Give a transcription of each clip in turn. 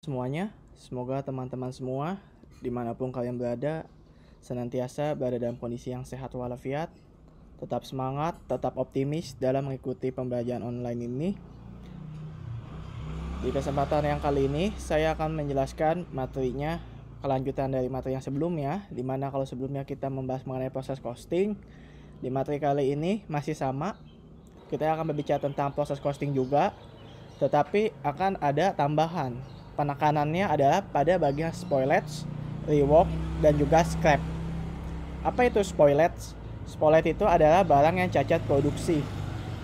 semuanya. Semoga teman-teman semua, dimanapun kalian berada, senantiasa berada dalam kondisi yang sehat walafiat. Tetap semangat, tetap optimis dalam mengikuti pembelajaran online ini. Di kesempatan yang kali ini, saya akan menjelaskan materinya, kelanjutan dari materi yang sebelumnya, dimana kalau sebelumnya kita membahas mengenai proses costing, di materi kali ini masih sama. Kita akan berbicara tentang proses costing juga, tetapi akan ada tambahan Penekanannya adalah pada bagian spoilage, rework, dan juga scrap. Apa itu spoilage? Spoilage itu adalah barang yang cacat produksi.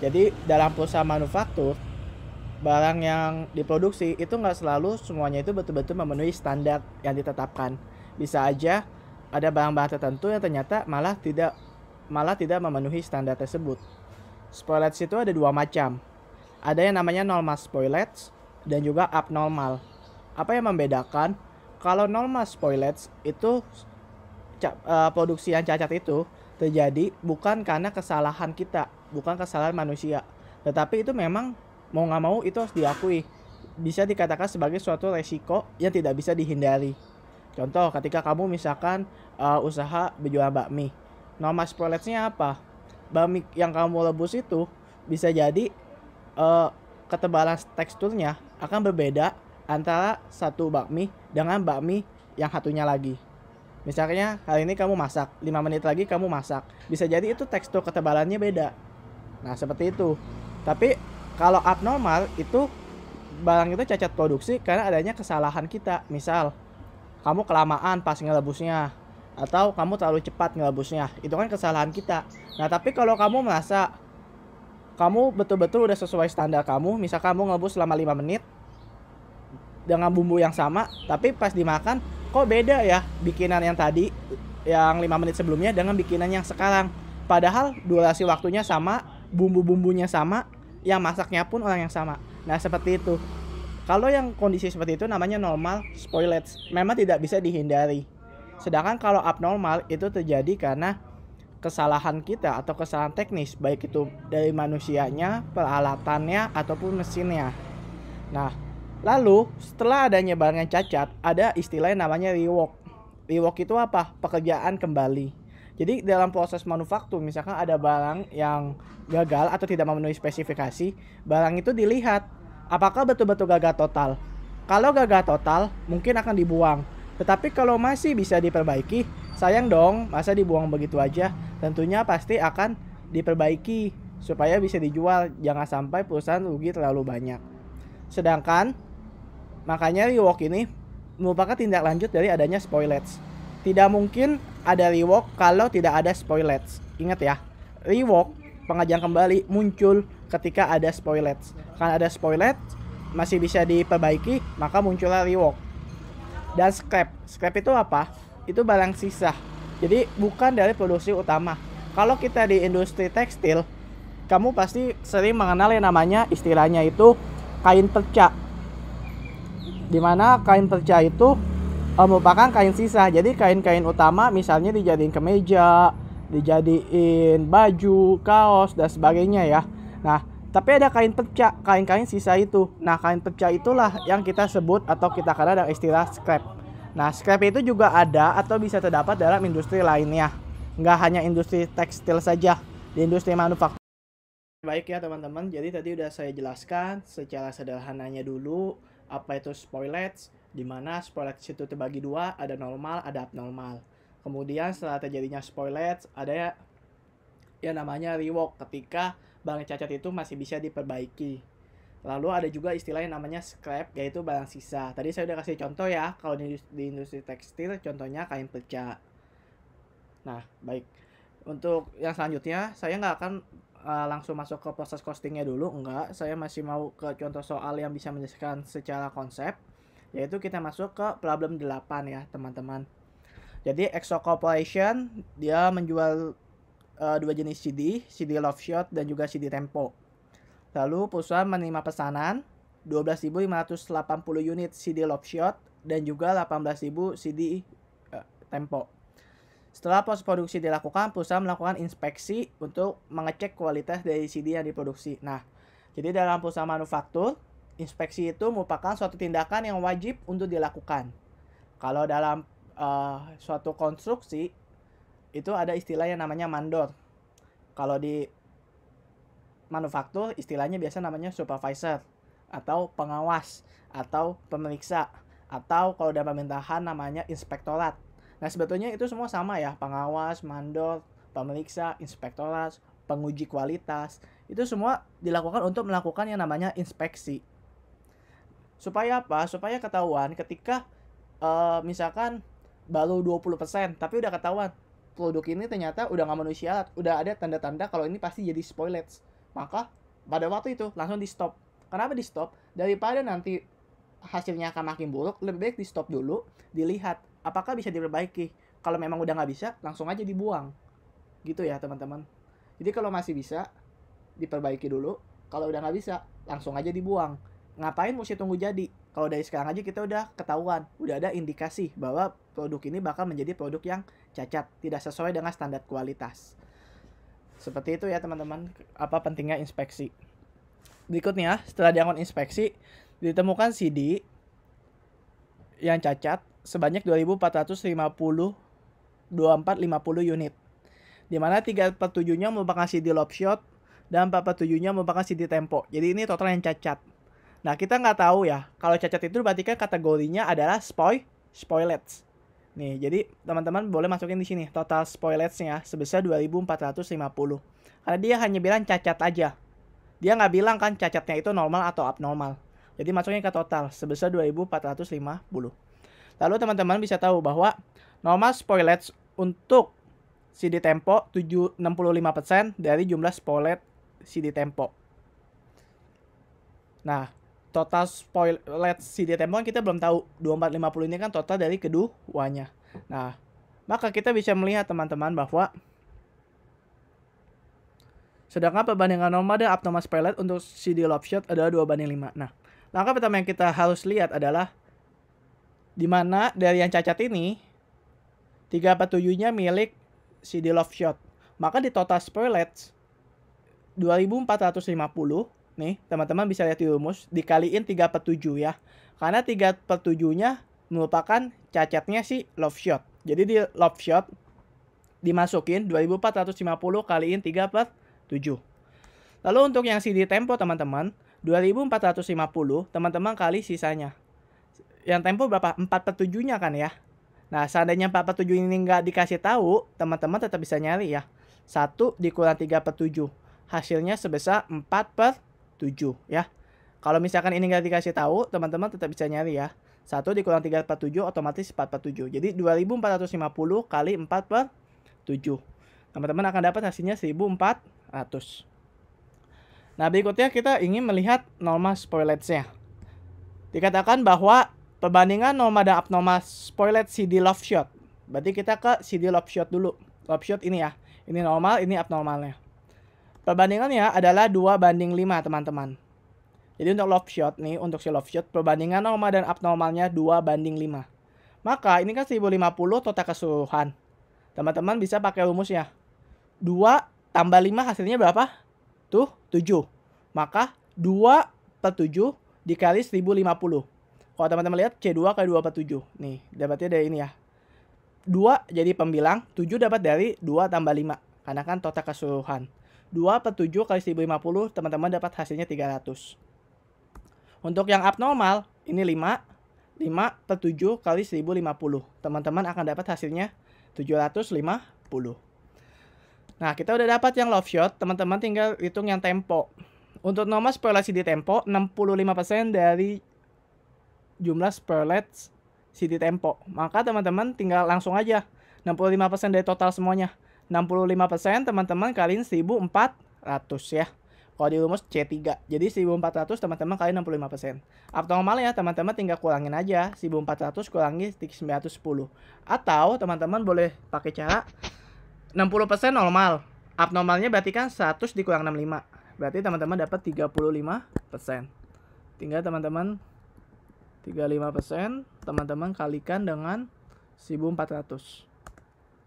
Jadi dalam perusahaan manufaktur, barang yang diproduksi itu nggak selalu semuanya itu betul-betul memenuhi standar yang ditetapkan. Bisa aja ada barang-barang tertentu yang ternyata malah tidak malah tidak memenuhi standar tersebut. Spoilage itu ada dua macam. Ada yang namanya normal spoilage dan juga abnormal apa yang membedakan kalau normal spoilage itu uh, produksi yang cacat itu terjadi bukan karena kesalahan kita, bukan kesalahan manusia, tetapi itu memang mau nggak mau itu harus diakui. Bisa dikatakan sebagai suatu resiko yang tidak bisa dihindari. Contoh, ketika kamu misalkan uh, usaha berjualan bakmi, normal spoilage-nya apa? Bakmi yang kamu rebus itu bisa jadi uh, ketebalan teksturnya akan berbeda antara satu bakmi dengan bakmi yang satunya lagi. Misalnya hari ini kamu masak, 5 menit lagi kamu masak. Bisa jadi itu tekstur ketebalannya beda. Nah, seperti itu. Tapi kalau abnormal itu barang itu cacat produksi karena adanya kesalahan kita. Misal kamu kelamaan pas ngelebusnya atau kamu terlalu cepat ngelebusnya. Itu kan kesalahan kita. Nah, tapi kalau kamu merasa kamu betul-betul udah sesuai standar kamu, misal kamu ngelebus selama 5 menit, dengan bumbu yang sama tapi pas dimakan kok beda ya bikinan yang tadi yang lima menit sebelumnya dengan bikinan yang sekarang padahal durasi waktunya sama bumbu-bumbunya sama yang masaknya pun orang yang sama nah seperti itu kalau yang kondisi seperti itu namanya normal spoilage memang tidak bisa dihindari sedangkan kalau abnormal itu terjadi karena kesalahan kita atau kesalahan teknis baik itu dari manusianya peralatannya ataupun mesinnya nah Lalu, setelah adanya barang yang cacat, ada istilah yang namanya rework. Rework itu apa? Pekerjaan kembali. Jadi dalam proses manufaktur, misalkan ada barang yang gagal atau tidak memenuhi spesifikasi, barang itu dilihat apakah betul-betul gagal total. Kalau gagal total, mungkin akan dibuang. Tetapi kalau masih bisa diperbaiki, sayang dong, masa dibuang begitu aja? Tentunya pasti akan diperbaiki supaya bisa dijual, jangan sampai perusahaan rugi terlalu banyak. Sedangkan Makanya rework ini merupakan tindak lanjut dari adanya spoilage. Tidak mungkin ada rework kalau tidak ada spoilage. Ingat ya, rework pengajian kembali muncul ketika ada spoilage. Karena ada spoilage masih bisa diperbaiki, maka muncullah rework. Dan scrap. Scrap itu apa? Itu barang sisa. Jadi bukan dari produksi utama. Kalau kita di industri tekstil, kamu pasti sering mengenal yang namanya istilahnya itu kain perca di mana kain perca itu uh, merupakan kain sisa jadi kain-kain utama misalnya dijadiin kemeja dijadiin baju kaos dan sebagainya ya nah tapi ada kain perca kain-kain sisa itu nah kain perca itulah yang kita sebut atau kita kenal dengan istilah scrap nah scrap itu juga ada atau bisa terdapat dalam industri lainnya nggak hanya industri tekstil saja di industri manufaktur baik ya teman-teman jadi tadi udah saya jelaskan secara sederhananya dulu apa itu spoilage, di mana spoilage itu terbagi dua, ada normal, ada abnormal. Kemudian setelah terjadinya spoilage, ada yang namanya rework ketika barang cacat itu masih bisa diperbaiki. Lalu ada juga istilah yang namanya scrap, yaitu barang sisa. Tadi saya udah kasih contoh ya, kalau di, di industri tekstil contohnya kain pecah. Nah, baik. Untuk yang selanjutnya, saya nggak akan uh, langsung masuk ke proses costingnya dulu enggak saya masih mau ke contoh soal yang bisa menyelesaikan secara konsep yaitu kita masuk ke problem 8 ya teman-teman jadi EXO Corporation dia menjual uh, dua jenis CD CD Love Shot dan juga CD Tempo lalu perusahaan menerima pesanan 12.580 unit CD Love Shot dan juga 18.000 CD uh, Tempo setelah proses produksi dilakukan, perusahaan melakukan inspeksi untuk mengecek kualitas dari CD yang diproduksi. Nah, jadi dalam perusahaan manufaktur, inspeksi itu merupakan suatu tindakan yang wajib untuk dilakukan. Kalau dalam uh, suatu konstruksi, itu ada istilah yang namanya mandor. Kalau di manufaktur, istilahnya biasa namanya supervisor atau pengawas atau pemeriksa atau kalau dalam pemerintahan namanya inspektorat Nah sebetulnya itu semua sama ya, pengawas, mandor, pemeriksa, inspektorat, penguji kualitas, itu semua dilakukan untuk melakukan yang namanya inspeksi. Supaya apa? Supaya ketahuan ketika uh, misalkan baru 20% tapi udah ketahuan produk ini ternyata udah nggak manusia, udah ada tanda-tanda kalau ini pasti jadi spoilage. Maka pada waktu itu langsung di stop. Kenapa di stop? Daripada nanti hasilnya akan makin buruk, lebih baik di stop dulu, dilihat apakah bisa diperbaiki kalau memang udah nggak bisa langsung aja dibuang gitu ya teman-teman jadi kalau masih bisa diperbaiki dulu kalau udah nggak bisa langsung aja dibuang ngapain mesti tunggu jadi kalau dari sekarang aja kita udah ketahuan udah ada indikasi bahwa produk ini bakal menjadi produk yang cacat tidak sesuai dengan standar kualitas seperti itu ya teman-teman apa pentingnya inspeksi berikutnya setelah dilakukan inspeksi ditemukan CD yang cacat sebanyak 2450 2450 unit. Di mana 347-nya merupakan CD lob shot dan 447-nya merupakan CD tempo. Jadi ini total yang cacat. Nah, kita nggak tahu ya. Kalau cacat itu berarti kan kategorinya adalah spoil spoilage. Nih, jadi teman-teman boleh masukin di sini total nya sebesar 2450. Karena dia hanya bilang cacat aja. Dia nggak bilang kan cacatnya itu normal atau abnormal. Jadi masuknya ke total sebesar 2450. Lalu teman-teman bisa tahu bahwa normal spoilage untuk CD Tempo 765% 65% dari jumlah spoilage CD Tempo. Nah, total spoilage CD Tempo kan kita belum tahu 2450 ini kan total dari keduanya. Nah, maka kita bisa melihat teman-teman bahwa sedangkan perbandingan normal dan abnormal spoilage untuk CD Lobshot adalah 2 banding 5. Nah, langkah pertama yang kita harus lihat adalah Dimana dari yang cacat ini, 3 per 7-nya milik CD Love Shot. Maka di total spoilage, 2450 nih teman-teman bisa lihat di rumus dikaliin 3 per 7 ya. Karena 3 per 7-nya merupakan cacatnya si Love Shot. Jadi di Love Shot dimasukin 2450 kaliin 3 per 7. Lalu untuk yang CD Tempo teman-teman 2450 teman-teman kali sisanya yang tempo berapa? 4 per 7-nya kan ya. Nah, seandainya 4 per 7 ini nggak dikasih tahu, teman-teman tetap bisa nyari ya. 1 dikurang 3 per 7. Hasilnya sebesar 4 per 7 ya. Kalau misalkan ini nggak dikasih tahu, teman-teman tetap bisa nyari ya. 1 dikurang 3 per 7 otomatis 4 per 7. Jadi 2450 kali 4 per 7. Teman-teman akan dapat hasilnya 1400. Nah, berikutnya kita ingin melihat norma spoilage-nya. Dikatakan bahwa Perbandingan dan abnormal spoilet CD love shot. Berarti kita ke CD love shot dulu. Love shot ini ya. Ini normal, ini abnormalnya. Perbandingannya adalah 2 banding 5, teman-teman. Jadi untuk love shot nih, untuk si love shot, perbandingan normal dan abnormalnya 2 banding 5. Maka ini kan 1050 total keseluruhan. Teman-teman bisa pakai rumus ya. 2 tambah 5 hasilnya berapa? Tuh, 7. Maka 2 per 7 dikali 1050. Kalau teman-teman lihat C2 kali 2 per 7. Nih, dapatnya dari ini ya. 2 jadi pembilang, 7 dapat dari 2 tambah 5. Karena kan total keseluruhan. 2 per 7 kali 1.50 teman-teman dapat hasilnya 300. Untuk yang abnormal, ini 5. 5 per 7 kali 1.50 Teman-teman akan dapat hasilnya 750. Nah, kita udah dapat yang love shot. Teman-teman tinggal hitung yang tempo. Untuk nomor spekulasi di tempo, 65% dari jumlah leads City Tempo. Maka teman-teman tinggal langsung aja 65% dari total semuanya. 65% teman-teman kalian 1400 ya. Kalau di rumus C3. Jadi 1400 teman-teman kali 65%. Abnormal ya teman-teman tinggal kurangin aja 1400 kurangi 910. Atau teman-teman boleh pakai cara 60% normal. Abnormalnya berarti kan 100 dikurang 65. Berarti teman-teman dapat 35%. Tinggal teman-teman 35% teman-teman kalikan dengan 1400.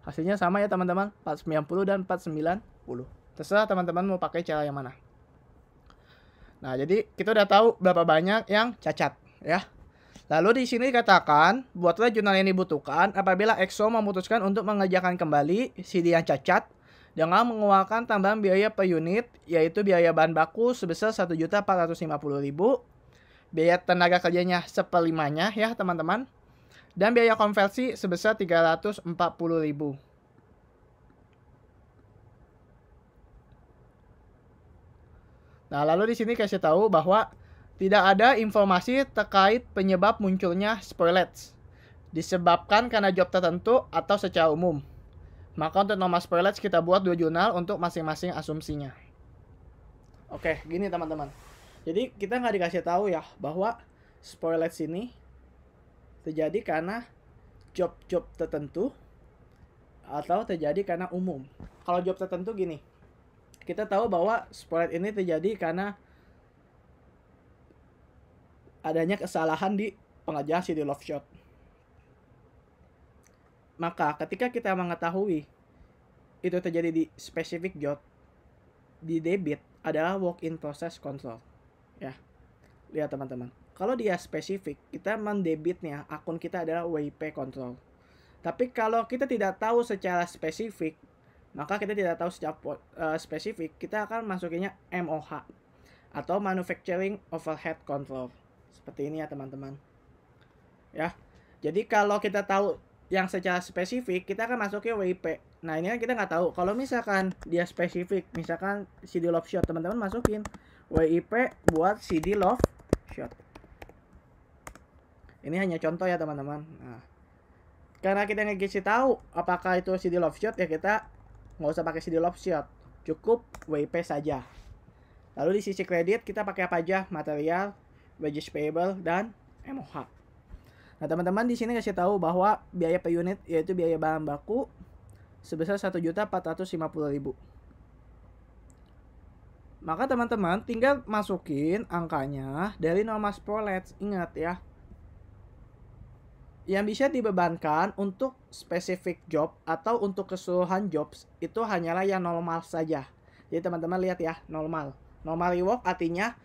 Hasilnya sama ya teman-teman, 490 dan 490. Terserah teman-teman mau pakai cara yang mana. Nah, jadi kita udah tahu berapa banyak yang cacat ya. Lalu di sini dikatakan, buatlah jurnal yang dibutuhkan apabila EXO memutuskan untuk mengerjakan kembali CD yang cacat dengan mengeluarkan tambahan biaya per unit, yaitu biaya bahan baku sebesar Rp1.450.000 biaya tenaga kerjanya seperlimanya ya teman-teman dan biaya konversi sebesar 340.000. Nah, lalu di sini kasih tahu bahwa tidak ada informasi terkait penyebab munculnya spoilage disebabkan karena job tertentu atau secara umum. Maka untuk nomor spoilage kita buat dua jurnal untuk masing-masing asumsinya. Oke, gini teman-teman. Jadi kita nggak dikasih tahu ya bahwa spoiler ini terjadi karena job-job tertentu atau terjadi karena umum. Kalau job tertentu gini, kita tahu bahwa spoiler ini terjadi karena adanya kesalahan di pengajar si di love shop. Maka ketika kita mengetahui itu terjadi di specific job, di debit adalah walk in process control ya lihat teman-teman kalau dia spesifik kita mendebitnya akun kita adalah WP control tapi kalau kita tidak tahu secara spesifik maka kita tidak tahu secara uh, spesifik kita akan masukinnya MOH atau manufacturing overhead control seperti ini ya teman-teman ya jadi kalau kita tahu yang secara spesifik kita akan masukin WIP. Nah ini kan kita nggak tahu. Kalau misalkan dia spesifik, misalkan CD Lobshot teman-teman masukin WIP buat CD Love Shot. Ini hanya contoh ya teman-teman. Nah, karena kita nggak kasih tahu apakah itu CD Love Shot ya kita nggak usah pakai CD Love Shot. Cukup WIP saja. Lalu di sisi kredit kita pakai apa aja? Material, wages payable, dan MOH. Nah teman-teman di sini kasih tahu bahwa biaya per unit yaitu biaya bahan baku sebesar satu juta empat ratus lima puluh ribu. Maka teman-teman tinggal masukin angkanya dari nomor prolets. Ingat ya. Yang bisa dibebankan untuk spesifik job atau untuk keseluruhan jobs itu hanyalah yang normal saja. Jadi teman-teman lihat ya, normal. Normal rework artinya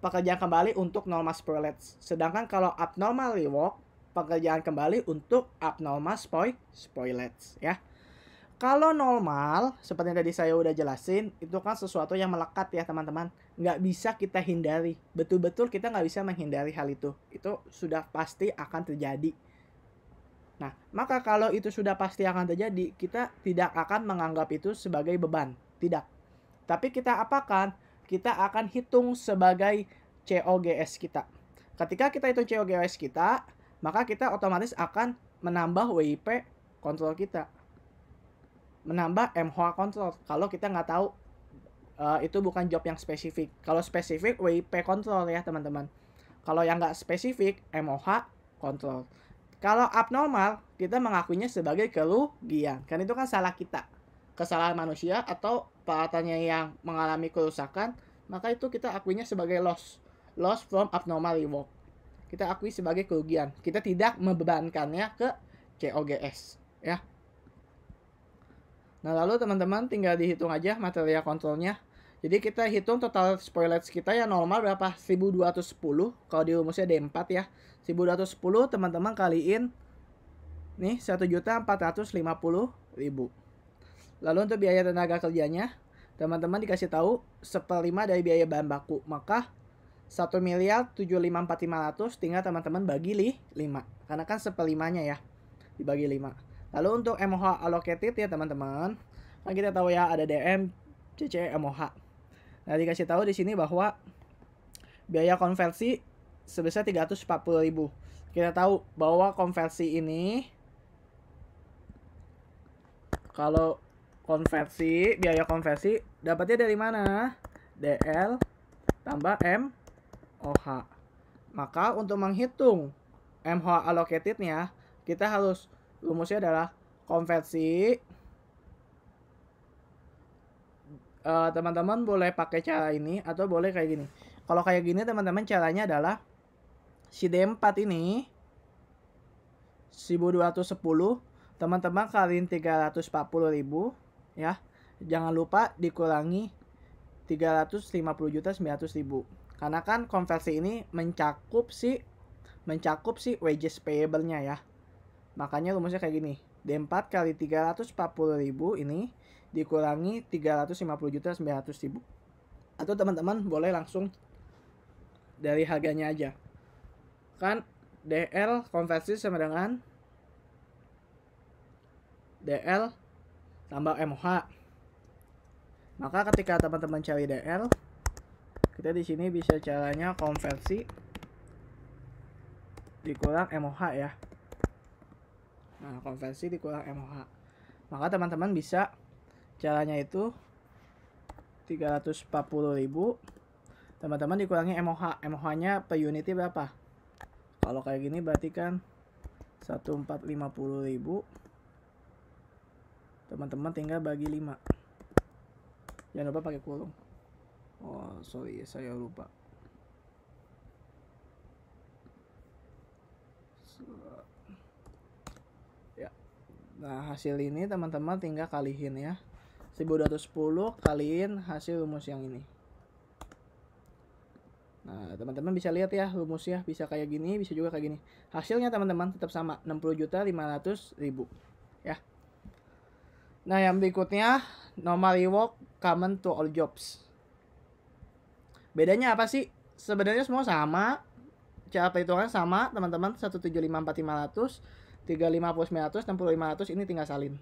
pekerjaan kembali untuk normal spoilage. Sedangkan kalau abnormal rework, pekerjaan kembali untuk abnormal spoil spoilets ya. Kalau normal, seperti yang tadi saya udah jelasin, itu kan sesuatu yang melekat ya teman-teman. Nggak bisa kita hindari. Betul-betul kita nggak bisa menghindari hal itu. Itu sudah pasti akan terjadi. Nah, maka kalau itu sudah pasti akan terjadi, kita tidak akan menganggap itu sebagai beban. Tidak. Tapi kita apakan? Kita akan hitung sebagai COGS kita. Ketika kita hitung COGS kita, maka kita otomatis akan menambah WIP kontrol kita menambah MHA control kalau kita nggak tahu uh, itu bukan job yang spesifik. Kalau spesifik WIP control ya teman-teman. Kalau yang nggak spesifik MOH control. Kalau abnormal kita mengakuinya sebagai kerugian. Kan itu kan salah kita. Kesalahan manusia atau peralatannya yang mengalami kerusakan, maka itu kita akuinya sebagai loss. Loss from abnormal work Kita akui sebagai kerugian. Kita tidak membebankannya ke COGS ya. Nah, lalu teman-teman tinggal dihitung aja material kontrolnya. Jadi kita hitung total spoilage kita ya normal berapa? 1210. Kalau di rumusnya D4 ya. 1210 teman-teman kaliin nih 1.450.000. Lalu untuk biaya tenaga kerjanya, teman-teman dikasih tahu seperlima dari biaya bahan baku. Maka 1 miliar 754.500 tinggal teman-teman bagi 5. Karena kan seperlimanya ya dibagi 5. Lalu untuk MOH allocated ya teman-teman. Kan kita tahu ya ada DM, CC, MOH. Nah, dikasih tahu di sini bahwa biaya konversi sebesar 340.000. Kita tahu bahwa konversi ini kalau konversi biaya konversi dapatnya dari mana? DL tambah M OH. Maka untuk menghitung moh allocatednya kita harus rumusnya adalah konversi eh, teman-teman uh, boleh pakai cara ini atau boleh kayak gini kalau kayak gini teman-teman caranya adalah si D4 ini 1210 teman-teman kaliin 340.000 ya jangan lupa dikurangi 350.900.000 karena kan konversi ini mencakup si mencakup si wages payable-nya ya Makanya rumusnya kayak gini. D4 kali 340 ribu ini dikurangi 350 juta 900 ribu. Atau teman-teman boleh langsung dari harganya aja. Kan DL konversi sama dengan DL tambah MOH. Maka ketika teman-teman cari DL, kita di sini bisa caranya konversi dikurang MOH ya. Nah, konversi dikurang MOH. Maka teman-teman bisa caranya itu 340.000 teman-teman dikurangi MOH. MOH-nya per unit berapa? Kalau kayak gini berarti kan 1450.000 teman-teman tinggal bagi 5 jangan lupa pakai kurung oh sorry saya lupa so, Nah, hasil ini teman-teman tinggal kaliin ya. 1210 kaliin hasil rumus yang ini. Nah, teman-teman bisa lihat ya rumus ya bisa kayak gini, bisa juga kayak gini. Hasilnya teman-teman tetap sama, 60 juta 500 ribu. Ya. Nah, yang berikutnya normal reward common to all jobs. Bedanya apa sih? Sebenarnya semua sama. Cara perhitungannya sama, teman-teman 1754500 350 900 ratus ini tinggal salin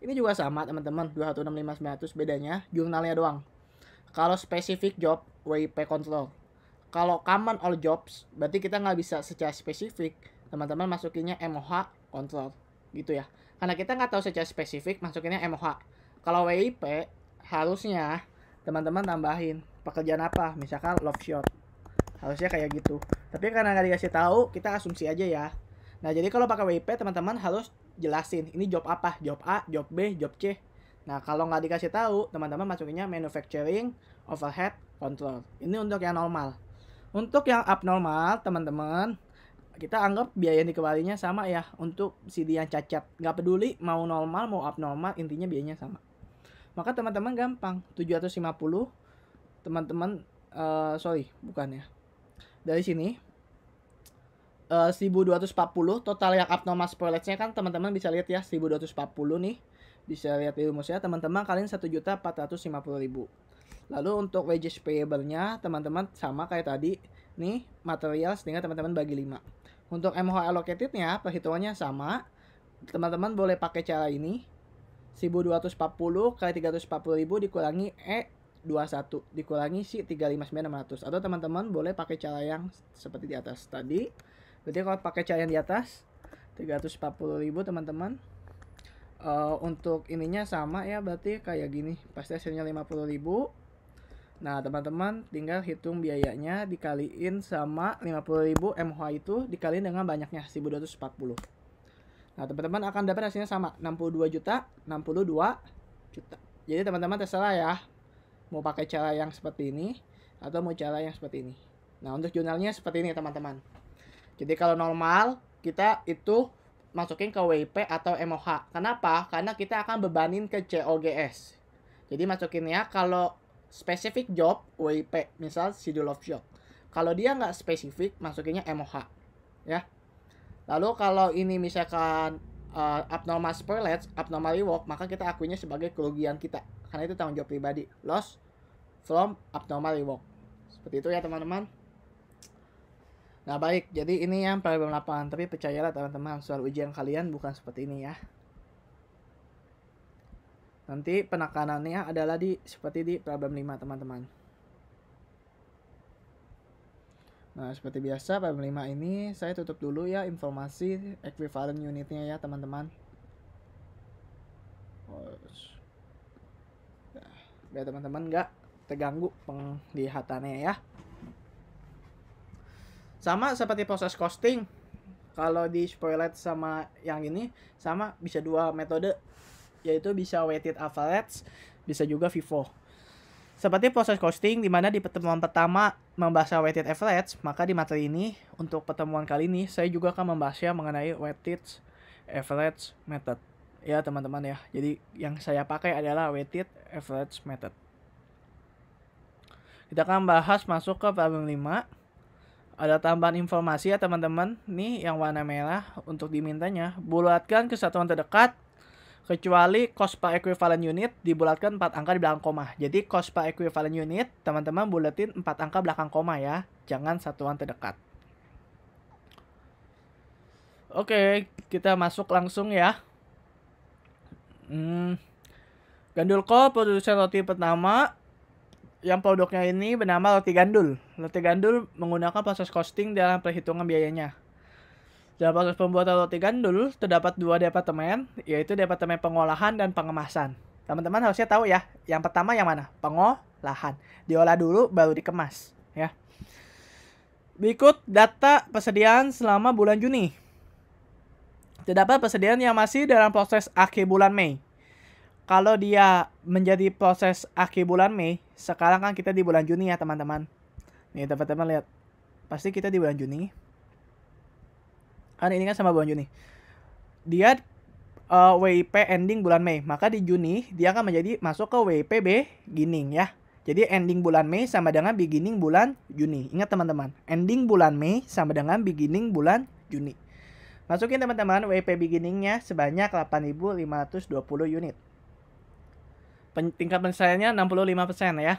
ini juga sama teman-teman 2165 900 bedanya jurnalnya doang kalau spesifik job WIP control kalau common all jobs berarti kita nggak bisa secara spesifik teman-teman masukinnya MOH control gitu ya karena kita nggak tahu secara spesifik masukinnya MOH kalau WIP harusnya teman-teman tambahin pekerjaan apa misalkan love shot harusnya kayak gitu tapi karena nggak dikasih tahu kita asumsi aja ya Nah, jadi kalau pakai WP teman-teman harus jelasin ini job apa, job A, job B, job C. Nah, kalau nggak dikasih tahu, teman-teman masukinnya manufacturing, overhead, control. Ini untuk yang normal. Untuk yang abnormal, teman-teman, kita anggap biaya yang dikeluarinya sama ya untuk CD yang cacat. Nggak peduli mau normal, mau abnormal, intinya biayanya sama. Maka teman-teman gampang, 750 teman-teman uh, sorry bukan ya dari sini Eh, empat 1240 total yang abnormal spoilage-nya kan teman-teman bisa lihat ya 1240 nih bisa lihat di rumusnya teman-teman kalian 1.450.000 lalu untuk wages payable-nya teman-teman sama kayak tadi nih material sehingga teman-teman bagi 5 untuk moh allocated-nya perhitungannya sama teman-teman boleh pakai cara ini 1240 kali 340.000 dikurangi E 21 dikurangi si 359600 atau teman-teman boleh pakai cara yang seperti di atas tadi jadi kalau pakai cara yang di atas 340.000 teman-teman uh, untuk ininya sama ya berarti kayak gini pasti hasilnya 50.000 nah teman-teman tinggal hitung biayanya dikaliin sama 50.000 MH itu dikaliin dengan banyaknya 1240 nah teman-teman akan dapat hasilnya sama 62 juta 62 juta jadi teman-teman terserah ya mau pakai cara yang seperti ini atau mau cara yang seperti ini nah untuk jurnalnya seperti ini teman-teman jadi kalau normal kita itu masukin ke WIP atau MOH. Kenapa? Karena kita akan bebanin ke COGS. Jadi masukinnya kalau spesifik job WIP, misal schedule of job. Kalau dia nggak spesifik, masukinnya MOH. Ya. Lalu kalau ini misalkan uh, abnormal spoilage, abnormal reward, maka kita akuinya sebagai kerugian kita. Karena itu tanggung jawab pribadi. Loss from abnormal reward. Seperti itu ya teman-teman. Nah baik, jadi ini yang problem lapangan. Tapi percayalah teman-teman, soal ujian kalian bukan seperti ini ya. Nanti penekanannya adalah di seperti di problem 5 teman-teman. Nah seperti biasa problem 5 ini saya tutup dulu ya informasi equivalent unitnya ya teman-teman. Biar teman-teman nggak terganggu penglihatannya ya sama seperti proses costing kalau di spoiler sama yang ini sama bisa dua metode yaitu bisa weighted average bisa juga FIFO seperti proses costing di mana di pertemuan pertama membahas weighted average, maka di materi ini untuk pertemuan kali ini saya juga akan membahasnya mengenai weighted average method. Ya teman-teman ya. Jadi yang saya pakai adalah weighted average method. Kita akan bahas masuk ke problem 5 ada tambahan informasi ya teman-teman. Nih yang warna merah untuk dimintanya. Bulatkan ke satuan terdekat kecuali cost per equivalent unit dibulatkan 4 angka di belakang koma. Jadi cost per equivalent unit teman-teman bulatin 4 angka belakang koma ya. Jangan satuan terdekat. Oke, kita masuk langsung ya. Hmm. Gandulko produsen roti pertama yang produknya ini bernama roti gandul. Roti gandul menggunakan proses costing dalam perhitungan biayanya. Dalam proses pembuatan roti gandul terdapat dua departemen, yaitu departemen pengolahan dan pengemasan. Teman-teman harusnya tahu ya, yang pertama yang mana? Pengolahan. Diolah dulu baru dikemas, ya. Berikut data persediaan selama bulan Juni. Terdapat persediaan yang masih dalam proses akhir bulan Mei kalau dia menjadi proses akhir bulan Mei, sekarang kan kita di bulan Juni ya teman-teman. Nih teman-teman lihat, pasti kita di bulan Juni. Kan ini kan sama bulan Juni. Dia uh, eh, WIP ending bulan Mei, maka di Juni dia akan menjadi masuk ke WIP beginning ya. Jadi ending bulan Mei sama dengan beginning bulan Juni. Ingat teman-teman, ending bulan Mei sama dengan beginning bulan Juni. Masukin teman-teman WP beginningnya sebanyak 8.520 unit. Pen tingkat penyelesaiannya 65% ya.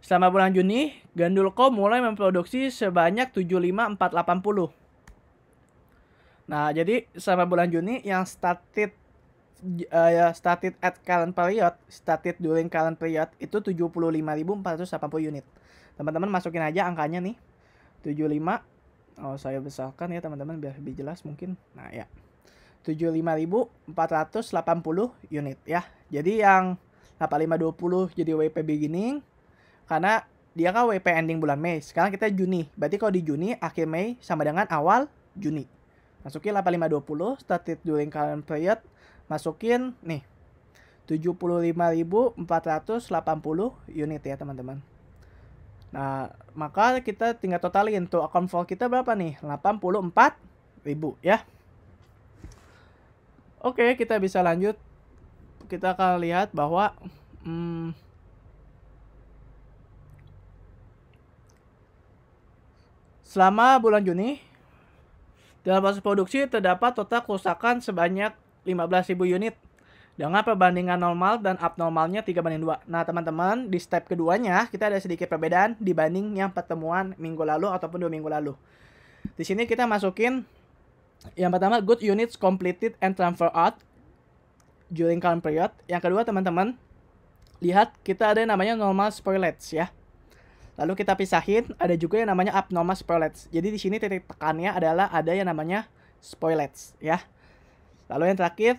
Selama bulan Juni, Gandulco mulai memproduksi sebanyak 75480. Nah, jadi selama bulan Juni yang started eh, uh, ya, started at current period, started during current period itu 75.480 unit. Teman-teman masukin aja angkanya nih. 75 Oh, saya besarkan ya teman-teman biar lebih jelas mungkin. Nah, ya. 75.480 unit ya. Jadi yang Ngapa 520 jadi WP beginning? Karena dia kan WP ending bulan Mei. Sekarang kita Juni. Berarti kalau di Juni, akhir Mei sama dengan awal Juni. Masukin 8520, started during current period. Masukin nih, 75.480 unit ya teman-teman. Nah, maka kita tinggal totalin tuh account for kita berapa nih? 84.000 ya. Oke, kita bisa lanjut kita akan lihat bahwa hmm, selama bulan Juni dalam proses produksi terdapat total kerusakan sebanyak 15.000 unit dengan perbandingan normal dan abnormalnya 3 banding 2. Nah teman-teman, di step keduanya kita ada sedikit perbedaan dibanding yang pertemuan minggu lalu ataupun dua minggu lalu. Di sini kita masukin yang pertama good units completed and transfer out during current period. Yang kedua teman-teman, lihat kita ada yang namanya normal spoilets ya. Lalu kita pisahin, ada juga yang namanya abnormal spoilets. Jadi di sini titik tekannya adalah ada yang namanya spoilets ya. Lalu yang terakhir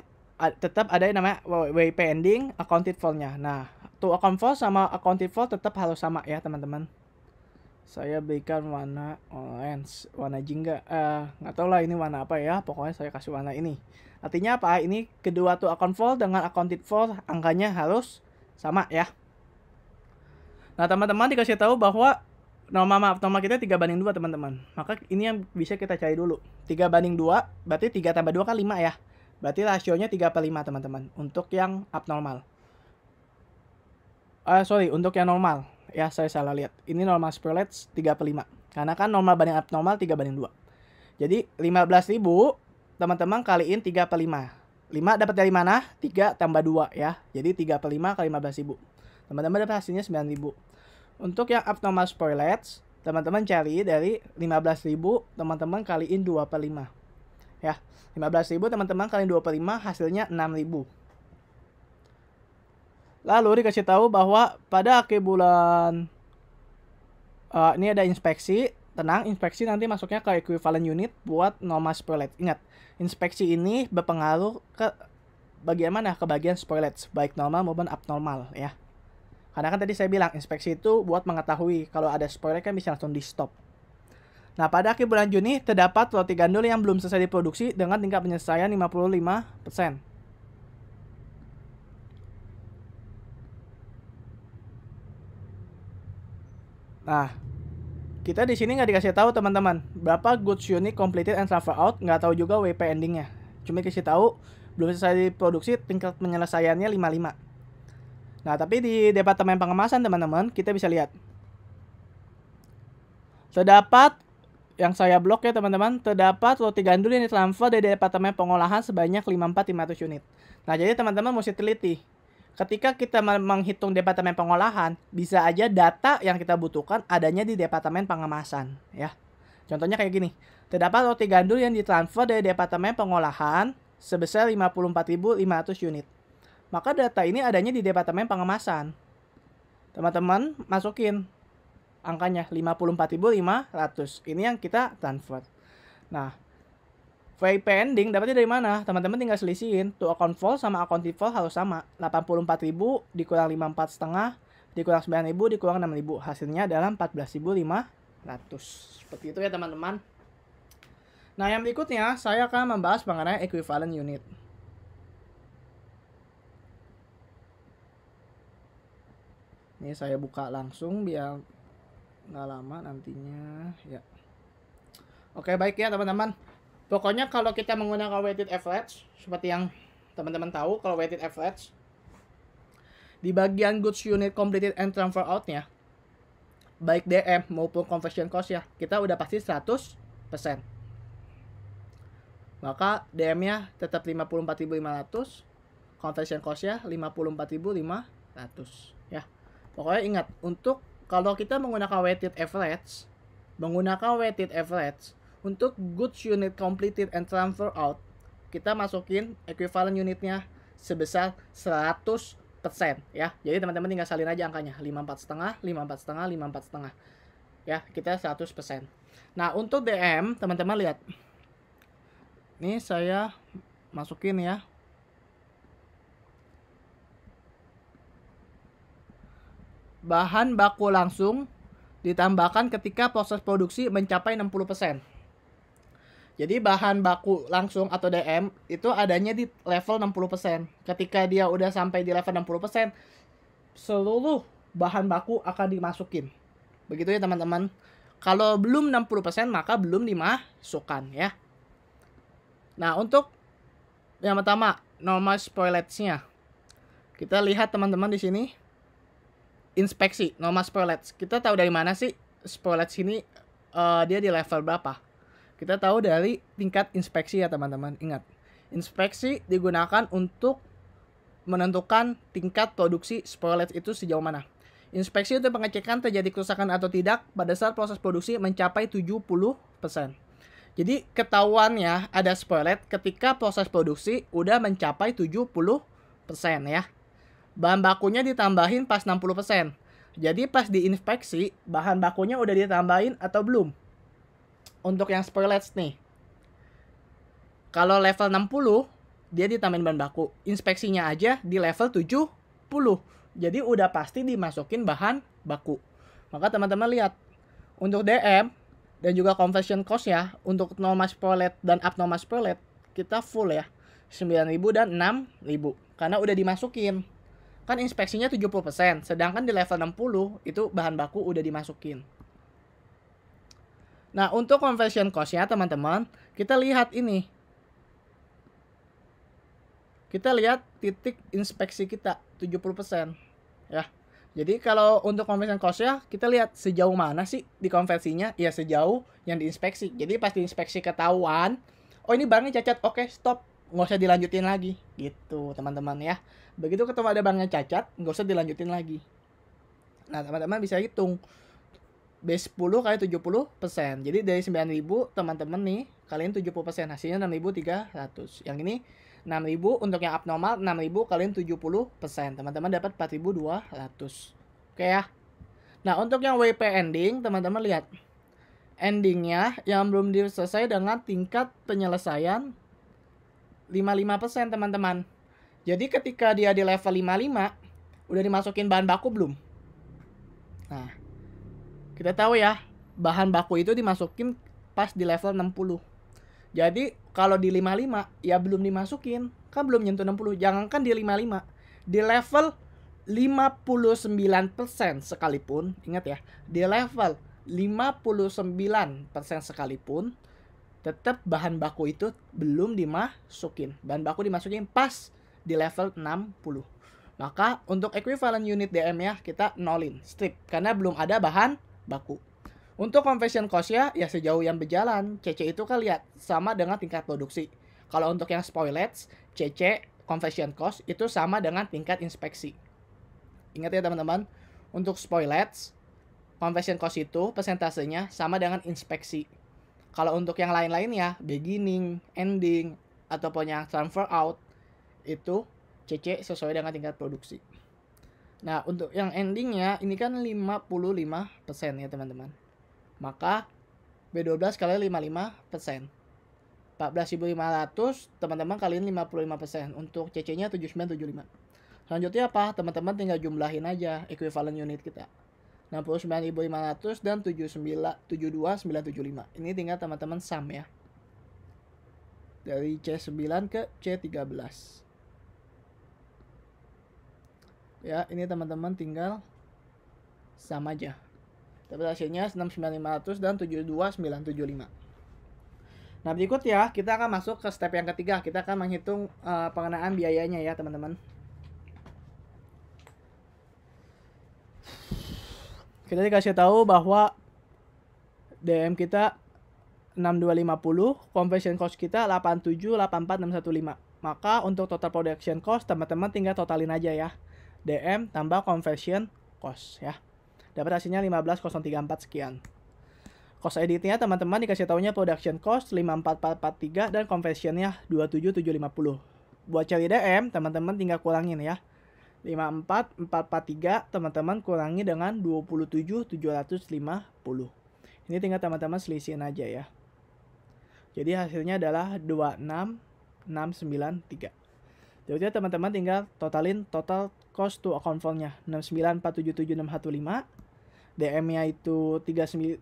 tetap ada yang namanya way ending accounted for-nya. Nah, to account for sama accounted for tetap harus sama ya, teman-teman. Saya berikan warna orange, warna jingga. Eh, uh, nggak tahu lah ini warna apa ya. Pokoknya saya kasih warna ini. Artinya apa? Ini kedua tuh account for dengan accounted for angkanya harus sama ya. Nah, teman-teman dikasih tahu bahwa norma maaf norma kita 3 banding 2 teman-teman. Maka ini yang bisa kita cari dulu. 3 banding 2 berarti 3 tambah 2 kan 5 ya. Berarti rasionya 3 per 5 teman-teman untuk yang abnormal. Uh, sorry, untuk yang normal. Ya, saya salah lihat. Ini normal spread 3 per 5. Karena kan normal banding abnormal 3 banding 2. Jadi 15.000 teman-teman kaliin 3 per 5. 5 dapat dari mana? 3 tambah 2 ya. Jadi 3 per 5 kali 15 ribu. Teman-teman dapat hasilnya 9 ribu. Untuk yang abnormal spoilage, teman-teman cari dari 15 ribu, teman-teman kaliin 2 per 5. Ya, 15 ribu teman-teman kaliin 2 per 5, hasilnya 6 ribu. Lalu dikasih tahu bahwa pada akhir bulan uh, ini ada inspeksi Tenang, inspeksi nanti masuknya ke equivalent unit buat normal spoiler. Ingat, inspeksi ini berpengaruh ke bagaimana Ke bagian spoilage, baik normal maupun abnormal ya. Karena kan tadi saya bilang, inspeksi itu buat mengetahui kalau ada spoiler kan bisa langsung di stop. Nah, pada akhir bulan Juni, terdapat roti gandul yang belum selesai diproduksi dengan tingkat penyelesaian 55%. Nah, kita di sini nggak dikasih tahu teman-teman berapa goods unit completed and transfer out, nggak tahu juga WP endingnya. Cuma kasih tahu belum selesai diproduksi tingkat penyelesaiannya 55. Nah, tapi di departemen pengemasan teman-teman, kita bisa lihat. Terdapat yang saya blok ya teman-teman, terdapat roti gandul yang ditransfer dari departemen pengolahan sebanyak 54500 unit. Nah, jadi teman-teman mesti teliti ketika kita menghitung departemen pengolahan, bisa aja data yang kita butuhkan adanya di departemen pengemasan, ya. Contohnya kayak gini. Terdapat roti gandul yang ditransfer dari departemen pengolahan sebesar 54.500 unit. Maka data ini adanya di departemen pengemasan. Teman-teman masukin angkanya 54.500. Ini yang kita transfer. Nah, VIP pending, dapatnya dari mana? Teman-teman tinggal selisihin. Tuh account full sama account default harus sama. 84.000 dikurang setengah, dikurang 9.000 dikurang 6.000. Hasilnya adalah 14.500. Seperti itu ya teman-teman. Nah yang berikutnya saya akan membahas mengenai equivalent unit. Ini saya buka langsung biar nggak lama nantinya ya. Oke baik ya teman-teman. Pokoknya kalau kita menggunakan weighted average, seperti yang teman-teman tahu, kalau weighted average, di bagian goods unit completed and transfer out-nya, baik DM maupun conversion cost ya, kita udah pasti 100%. Maka DM-nya tetap 54.500, conversion cost-nya 54.500 ya. Pokoknya ingat, untuk kalau kita menggunakan weighted average, menggunakan weighted average, untuk goods unit completed and transfer out, kita masukin equivalent unitnya sebesar 100% ya. Jadi teman-teman tinggal salin aja angkanya, 54 setengah, 54 setengah, 54 setengah. Ya, kita 100%. Nah, untuk DM, teman-teman lihat. Ini saya masukin ya. Bahan baku langsung ditambahkan ketika proses produksi mencapai 60%. Jadi bahan baku langsung atau DM itu adanya di level 60%. Ketika dia udah sampai di level 60%, seluruh bahan baku akan dimasukin. Begitu ya teman-teman. Kalau belum 60% maka belum dimasukkan ya. Nah, untuk yang pertama, normal spoilage-nya. Kita lihat teman-teman di sini inspeksi normal spoilage. Kita tahu dari mana sih spoilage ini uh, dia di level berapa? Kita tahu dari tingkat inspeksi ya teman-teman. Ingat, inspeksi digunakan untuk menentukan tingkat produksi spoilage itu sejauh mana. Inspeksi untuk pengecekan terjadi kerusakan atau tidak pada saat proses produksi mencapai 70%. Jadi ketahuannya ada spoilage ketika proses produksi udah mencapai 70% ya. Bahan bakunya ditambahin pas 60%. Jadi pas diinspeksi, bahan bakunya udah ditambahin atau belum? untuk yang spoilers nih. Kalau level 60 dia ditambahin bahan baku. Inspeksinya aja di level 70. Jadi udah pasti dimasukin bahan baku. Maka teman-teman lihat untuk DM dan juga conversion cost ya untuk normal spoilet dan abnormal spoilet kita full ya 9000 dan 6000 karena udah dimasukin kan inspeksinya 70% sedangkan di level 60 itu bahan baku udah dimasukin Nah, untuk conversion cost ya, teman-teman, kita lihat ini. Kita lihat titik inspeksi kita 70%, ya. Jadi kalau untuk conversion cost ya, kita lihat sejauh mana sih dikonversinya? Ya sejauh yang diinspeksi. Jadi pasti inspeksi ketahuan, oh ini barangnya cacat, oke stop, nggak usah dilanjutin lagi, gitu teman-teman ya. Begitu ketemu ada barangnya cacat, nggak usah dilanjutin lagi. Nah teman-teman bisa hitung base 10 kali 70 persen. Jadi dari 9000 teman-teman nih kalian 70 persen hasilnya 6300. Yang ini 6000 untuk yang abnormal 6000 kalian 70 persen. Teman-teman dapat 4200. Oke ya. Nah untuk yang WP ending teman-teman lihat endingnya yang belum diselesai dengan tingkat penyelesaian 55 persen teman-teman. Jadi ketika dia di level 55 udah dimasukin bahan baku belum? Nah, kita tahu ya, bahan baku itu dimasukin pas di level 60. Jadi kalau di 55 ya belum dimasukin, kan belum nyentuh 60. Jangankan di 55, di level 59% sekalipun, ingat ya, di level 59% sekalipun tetap bahan baku itu belum dimasukin. Bahan baku dimasukin pas di level 60. Maka untuk equivalent unit DM ya kita nolin, strip karena belum ada bahan baku. Untuk confession cost ya ya sejauh yang berjalan, CC itu kan lihat sama dengan tingkat produksi. Kalau untuk yang spoilers, CC confession cost itu sama dengan tingkat inspeksi. Ingat ya teman-teman, untuk spoilers, confession cost itu persentasenya sama dengan inspeksi. Kalau untuk yang lain lain ya beginning, ending, ataupun yang transfer out, itu CC sesuai dengan tingkat produksi. Nah, untuk yang endingnya ini kan 55% ya, teman-teman. Maka B12 kalian 55%. 14.500 teman-teman kalian 55% untuk CC-nya 7975. Selanjutnya apa? Teman-teman tinggal jumlahin aja equivalent unit kita. 69.500 dan 72975. Ini tinggal teman-teman sum ya. Dari C9 ke C13 ya ini teman-teman tinggal sama aja tapi hasilnya 69500 dan 72975 Nah berikut ya kita akan masuk ke step yang ketiga kita akan menghitung uh, pengenaan biayanya ya teman-teman kita dikasih tahu bahwa DM kita 6250, conversion cost kita 87, 84, 615. Maka untuk total production cost, teman-teman tinggal totalin aja ya. DM tambah conversion cost ya. Dapat hasilnya 15034 sekian. Cost editnya teman-teman dikasih taunya production cost 54443 dan conversionnya 27750. Buat cari DM teman-teman tinggal kurangin ya. 54443 teman-teman kurangi dengan 27750. Ini tinggal teman-teman selisihin aja ya. Jadi hasilnya adalah 26693. Jadi ya teman-teman tinggal totalin total cost to account fund-nya 69477615. DM-nya itu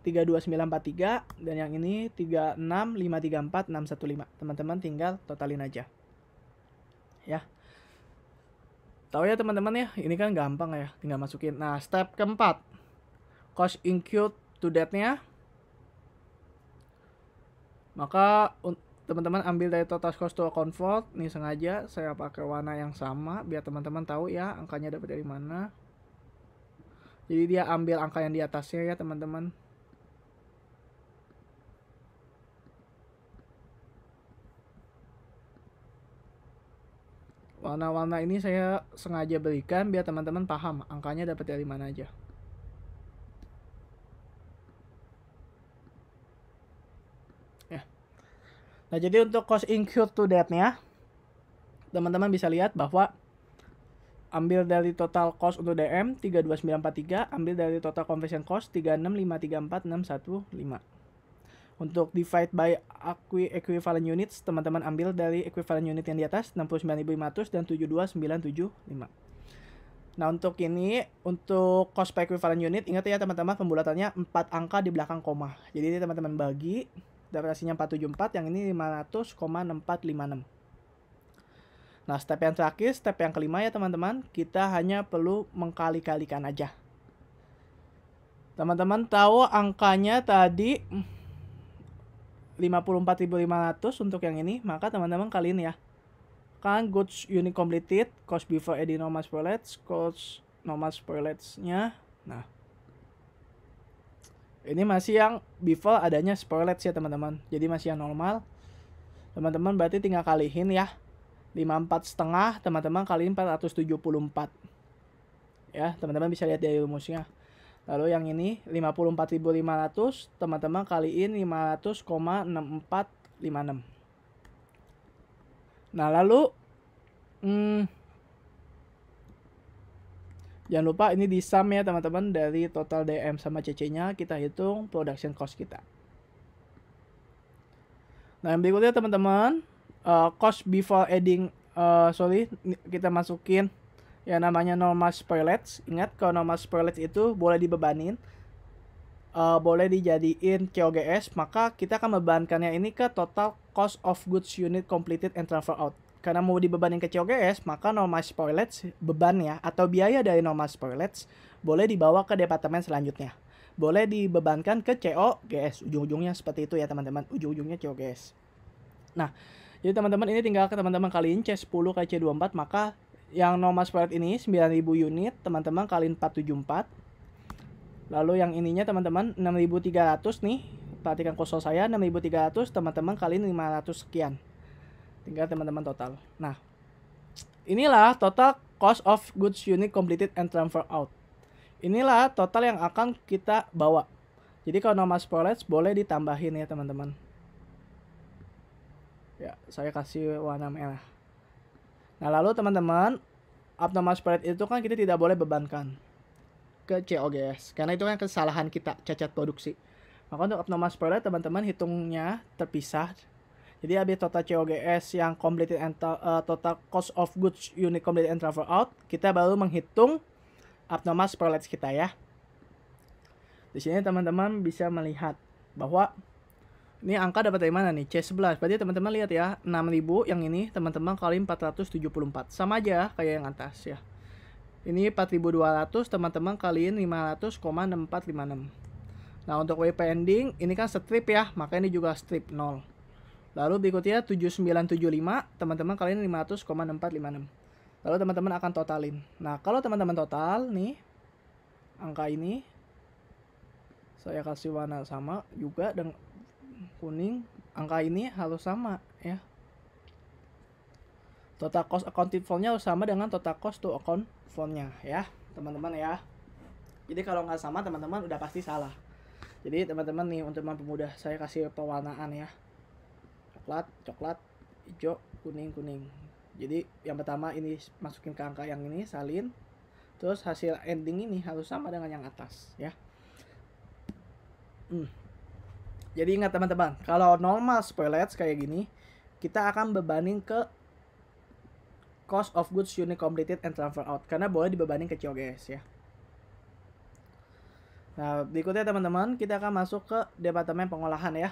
329443 dan yang ini 36534615. Teman-teman tinggal totalin aja. Ya. Tahu ya teman-teman ya, ini kan gampang ya, tinggal masukin. Nah, step keempat. Cost incurred to date nya Maka teman-teman ambil dari total cost to comfort nih sengaja saya pakai warna yang sama biar teman-teman tahu ya angkanya dapat dari mana jadi dia ambil angka yang di atasnya ya teman-teman warna-warna ini saya sengaja berikan biar teman-teman paham angkanya dapat dari mana aja Nah, jadi untuk cost incurred to debt-nya, teman-teman bisa lihat bahwa ambil dari total cost untuk DM 32943, ambil dari total conversion cost 36534615. Untuk divide by equivalent units, teman-teman ambil dari equivalent unit yang di atas 69.500 dan 72975. Nah, untuk ini untuk cost per equivalent unit, ingat ya teman-teman pembulatannya 4 angka di belakang koma. Jadi ini teman-teman bagi variasinya 474, yang ini 500,6456. Nah, step yang terakhir, step yang kelima ya teman-teman, kita hanya perlu mengkali-kalikan aja. Teman-teman tahu angkanya tadi 54.500 untuk yang ini, maka teman-teman kaliin ya. Kan goods unit completed, cost before additional normal spoilage, cost normal spoilage-nya. Nah, ini masih yang before adanya spoilet ya teman-teman. Jadi masih yang normal. Teman-teman berarti tinggal kalihin ya. 54 setengah teman-teman kaliin 474 ya teman-teman bisa lihat dari rumusnya lalu yang ini 54.500 teman-teman kaliin 500,6456 nah lalu hmm, Jangan lupa ini di sum ya teman-teman dari total DM sama CC-nya kita hitung production cost kita. Nah yang berikutnya teman-teman uh, cost before adding uh, sorry kita masukin yang namanya normal spoilage. Ingat kalau normal spoilage itu boleh dibebanin, uh, boleh dijadiin COGS maka kita akan membebankannya ini ke total cost of goods unit completed and transfer out. Karena mau dibebanin ke COGS, maka nomor spoilage beban ya, atau biaya dari nomor spoilage boleh dibawa ke departemen selanjutnya. Boleh dibebankan ke COGS, ujung-ujungnya seperti itu ya teman-teman, ujung-ujungnya COGS. Nah, jadi teman-teman ini tinggal ke teman-teman kaliin C10 ke C24 maka yang nomor spoilage ini 9000 unit, teman-teman kaliin 474. Lalu yang ininya teman-teman 6300 nih, perhatikan kosong saya 6300, teman-teman kaliin 500 sekian tinggal teman-teman total nah inilah total cost of goods unit completed and transfer out inilah total yang akan kita bawa jadi kalau nomor spoilage boleh ditambahin ya teman-teman ya saya kasih warna merah nah lalu teman-teman abnormal spread itu kan kita tidak boleh bebankan ke COGS karena itu kan kesalahan kita cacat produksi maka untuk abnormal spread teman-teman hitungnya terpisah jadi habis total COGS yang completed and uh, total cost of goods unit completed and travel out, kita baru menghitung abnormal spoilage kita ya. Di sini teman-teman bisa melihat bahwa ini angka dapat dari mana nih? C11. Berarti teman-teman lihat ya, 6000 yang ini teman-teman kali 474. Sama aja kayak yang atas ya. Ini 4200 teman-teman kaliin 500,6456. Nah, untuk WP ending ini kan strip ya, makanya ini juga strip 0. Lalu berikutnya 7975, teman-teman kalian 500,6456. Lalu teman-teman akan totalin. Nah, kalau teman-teman total nih angka ini saya kasih warna sama juga dan kuning, angka ini harus sama ya. Total cost accounted for-nya harus sama dengan total cost to account for-nya ya, teman-teman ya. Jadi kalau nggak sama teman-teman udah pasti salah. Jadi teman-teman nih untuk mempermudah saya kasih pewarnaan ya coklat coklat hijau kuning kuning jadi yang pertama ini masukin ke angka yang ini salin terus hasil ending ini harus sama dengan yang atas ya hmm. jadi ingat teman-teman kalau normal spoilage kayak gini kita akan bebanin ke cost of goods unit completed and transfer out karena boleh dibebanin ke COGS ya Nah, berikutnya teman-teman, kita akan masuk ke departemen pengolahan ya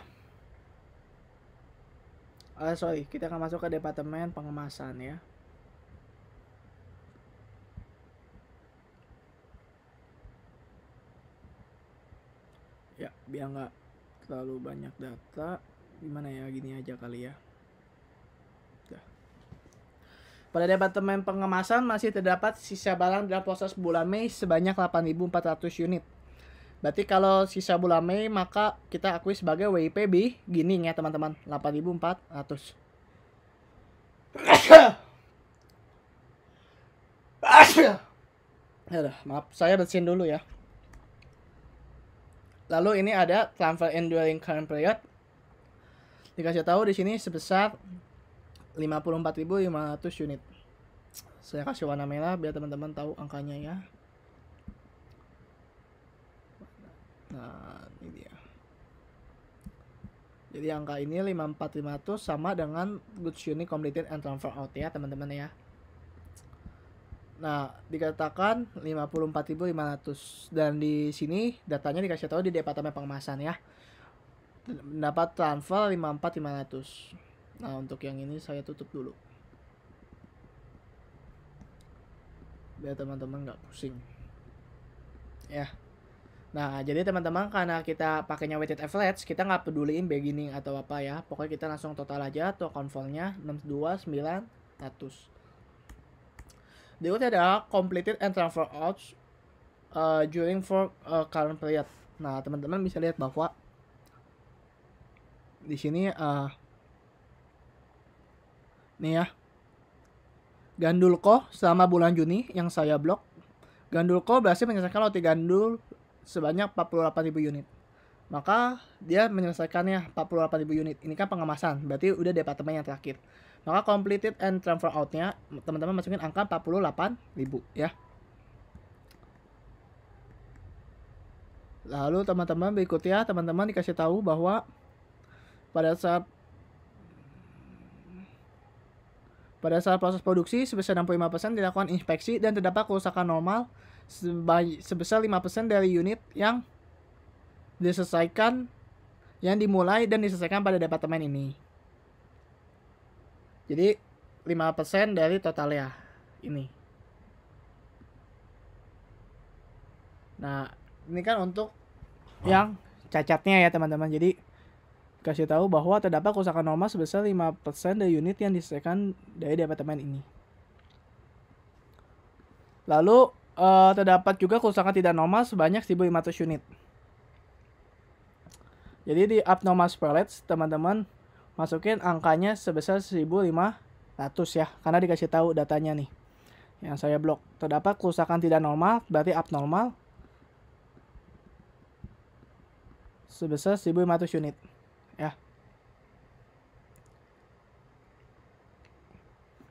uh, sorry kita akan masuk ke departemen pengemasan ya ya biar nggak terlalu banyak data gimana ya gini aja kali ya pada departemen pengemasan masih terdapat sisa barang dalam proses bulan Mei sebanyak 8.400 unit Berarti kalau sisa bulan Mei maka kita akui sebagai WIP B gini ya teman-teman 8400. Aduh, maaf, saya bersihin dulu ya. Lalu ini ada transfer enduring current period. Dikasih tahu di sini sebesar 54.500 unit. Saya kasih warna merah biar teman-teman tahu angkanya ya. Nah, ini dia. Jadi angka ini 54500 sama dengan goods unit completed and transfer out ya, teman-teman ya. Nah, dikatakan 54.500 dan di sini datanya dikasih tahu di Departemen Pengemasan ya. Dapat transfer 54.500. Nah, untuk yang ini saya tutup dulu. Biar teman-teman nggak pusing. Ya. Nah, jadi teman-teman karena kita pakainya weighted average, kita nggak peduliin beginning atau apa ya. Pokoknya kita langsung total aja atau konvolnya 62900. Berikutnya ada completed and transfer outs uh, eh, during for uh, current period. Nah, teman-teman bisa lihat bahwa di sini uh, nih ya. Gandulko selama bulan Juni yang saya blok Gandulko berhasil menyelesaikan loti gandul sebanyak 48.000 unit. Maka dia menyelesaikannya 48.000 unit. Ini kan pengemasan, berarti udah departemen yang terakhir. Maka completed and transfer out-nya teman-teman masukin angka 48.000 ya. Lalu teman-teman berikutnya teman-teman dikasih tahu bahwa pada saat pada saat proses produksi sebesar 65% dilakukan inspeksi dan terdapat kerusakan normal sebesar 5% dari unit yang diselesaikan yang dimulai dan diselesaikan pada departemen ini. Jadi 5% dari ya ini. Nah, ini kan untuk oh. yang cacatnya ya teman-teman. Jadi kasih tahu bahwa terdapat kerusakan normal sebesar 5% dari unit yang diselesaikan dari departemen ini. Lalu uh, terdapat juga kerusakan tidak normal sebanyak 1.500 unit. Jadi di abnormal spirits teman-teman masukin angkanya sebesar 1.500 ya karena dikasih tahu datanya nih yang saya blok terdapat kerusakan tidak normal berarti abnormal sebesar 1.500 unit ya.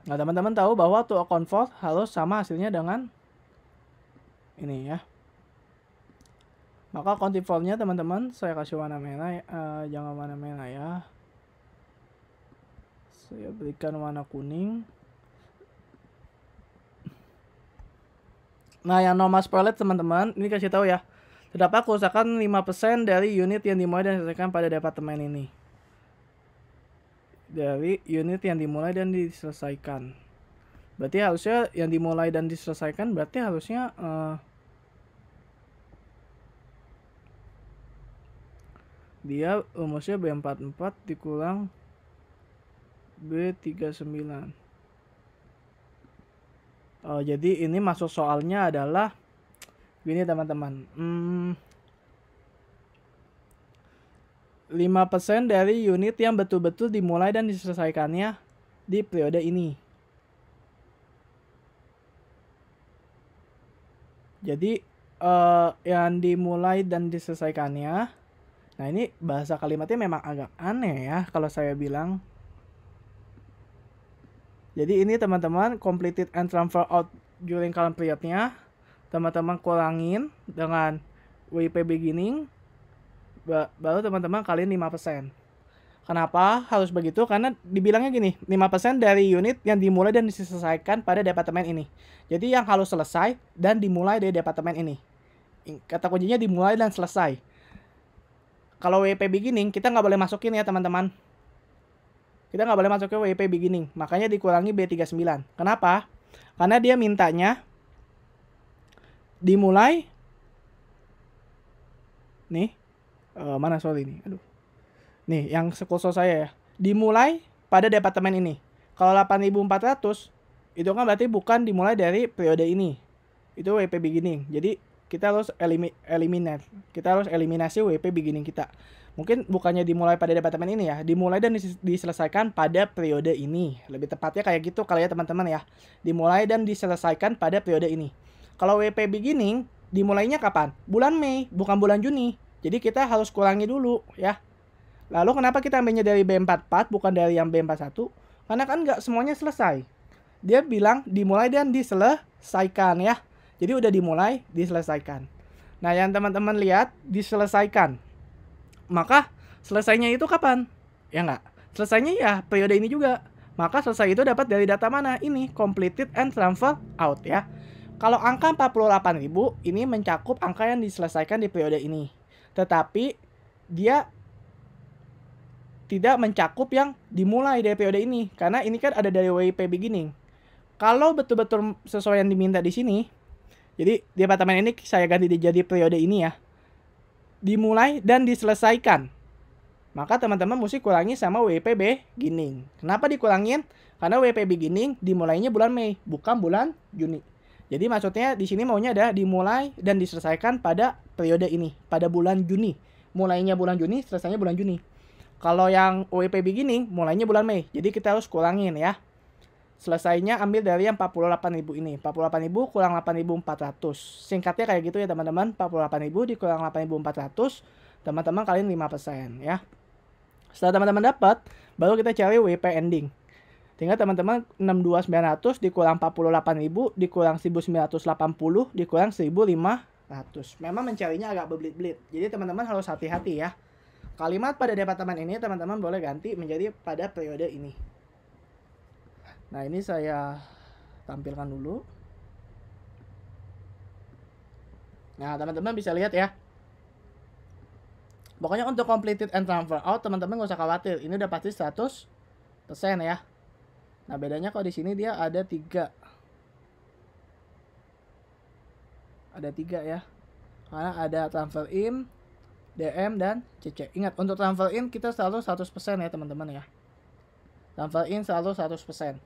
Nah teman-teman tahu bahwa to account for harus sama hasilnya dengan ini ya maka kontiformnya teman-teman saya kasih warna merah uh, jangan warna merah ya saya berikan warna kuning nah yang normal spoilet teman-teman ini kasih tahu ya terdapat kerusakan 5% dari unit yang dimulai dan diselesaikan pada departemen ini dari unit yang dimulai dan diselesaikan berarti harusnya yang dimulai dan diselesaikan berarti harusnya uh, dia rumusnya B44 dikurang B39 oh, jadi ini masuk soalnya adalah gini teman-teman hmm, 5% dari unit yang betul-betul dimulai dan diselesaikannya di periode ini Jadi uh, yang dimulai dan diselesaikannya. Nah, ini bahasa kalimatnya memang agak aneh ya kalau saya bilang. Jadi ini teman-teman completed and transfer out during current periodnya teman-teman kurangin dengan WP beginning baru teman-teman kalian 5% Kenapa harus begitu? Karena dibilangnya gini, 5% dari unit yang dimulai dan diselesaikan pada departemen ini. Jadi yang harus selesai dan dimulai dari departemen ini. Kata kuncinya dimulai dan selesai. Kalau WP beginning, kita nggak boleh masukin ya teman-teman. Kita nggak boleh masukin WP beginning. Makanya dikurangi B39. Kenapa? Karena dia mintanya dimulai. Nih. Uh, mana soal ini? Aduh. Nih, yang sekoso saya ya. Dimulai pada departemen ini. Kalau 8.400, itu kan berarti bukan dimulai dari periode ini. Itu WP beginning. Jadi, kita harus elimi eliminate. Kita harus eliminasi WP beginning kita. Mungkin bukannya dimulai pada departemen ini ya, dimulai dan diselesaikan pada periode ini. Lebih tepatnya kayak gitu kali ya teman-teman ya. Dimulai dan diselesaikan pada periode ini. Kalau WP beginning dimulainya kapan? Bulan Mei, bukan bulan Juni. Jadi kita harus kurangi dulu ya. Lalu kenapa kita ambilnya dari B44 bukan dari yang B41? Karena kan nggak semuanya selesai. Dia bilang dimulai dan diselesaikan ya. Jadi udah dimulai, diselesaikan. Nah, yang teman-teman lihat diselesaikan. Maka selesainya itu kapan? Ya nggak? Selesainya ya periode ini juga. Maka selesai itu dapat dari data mana? Ini, completed and transfer out ya. Kalau angka 48.000 ini mencakup angka yang diselesaikan di periode ini. Tetapi dia tidak mencakup yang dimulai dari periode ini karena ini kan ada dari WIP beginning. Kalau betul-betul sesuai yang diminta di sini, jadi di apartemen ini saya ganti jadi periode ini ya. Dimulai dan diselesaikan. Maka teman-teman mesti kurangi sama WIP beginning. Kenapa dikurangin? Karena WIP beginning dimulainya bulan Mei, bukan bulan Juni. Jadi maksudnya di sini maunya ada dimulai dan diselesaikan pada periode ini, pada bulan Juni. Mulainya bulan Juni, selesainya bulan Juni. Kalau yang UIP beginning mulainya bulan Mei. Jadi kita harus kurangin ya. Selesainya ambil dari yang 48.000 ini. 48.000 kurang 8.400. Singkatnya kayak gitu ya teman-teman. 48.000 dikurang 8.400. Teman-teman kalian 5% ya. Setelah teman-teman dapat, baru kita cari WP ending. Tinggal teman-teman 62900 dikurang 48000 dikurang 1980 dikurang 1500. Memang mencarinya agak berbelit-belit. Jadi teman-teman harus hati-hati ya. Kalimat pada departemen ini teman-teman boleh ganti menjadi pada periode ini. Nah, ini saya tampilkan dulu. Nah, teman-teman bisa lihat ya. Pokoknya untuk completed and transfer out, teman-teman nggak usah khawatir. Ini udah pasti 100% ya. Nah, bedanya kalau di sini dia ada tiga Ada tiga ya. Karena ada transfer in, DM, dan CC. Ingat, untuk transfer in kita selalu 100% ya teman-teman ya. Transfer in selalu 100%.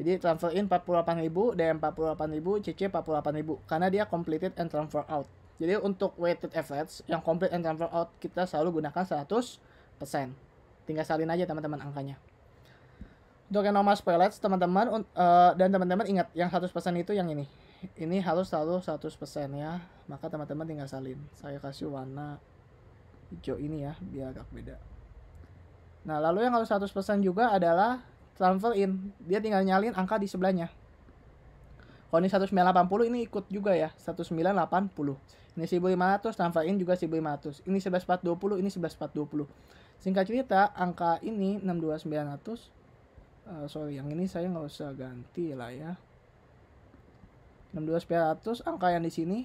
Jadi transfer in 48.000, DM 48.000, CC 48.000 karena dia completed and transfer out. Jadi untuk weighted average yang complete and transfer out kita selalu gunakan 100%. Tinggal salin aja teman-teman angkanya. Untuk yang nomor spreads teman-teman uh, dan teman-teman ingat yang 100% itu yang ini. Ini harus selalu 100% ya. Maka teman-teman tinggal salin. Saya kasih warna hijau ini ya biar agak beda nah lalu yang harus 100% juga adalah transfer in dia tinggal nyalin angka di sebelahnya kalau ini 1980 ini ikut juga ya 1980 ini 1500 transfer in juga 1500 ini 11420 ini 11420 singkat cerita angka ini 62900 uh, eh, sorry yang ini saya nggak usah ganti lah ya 62900 angka yang di sini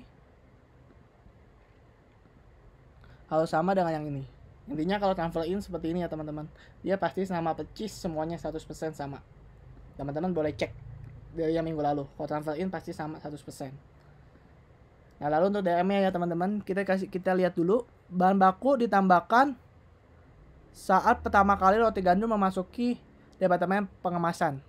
harus sama dengan yang ini intinya kalau transfer in seperti ini ya teman-teman dia pasti sama pecis semuanya 100% sama teman-teman boleh cek dari yang minggu lalu kalau transfer in pasti sama 100% nah lalu untuk DM nya ya teman-teman kita kasih kita lihat dulu bahan baku ditambahkan saat pertama kali roti gandum memasuki departemen pengemasan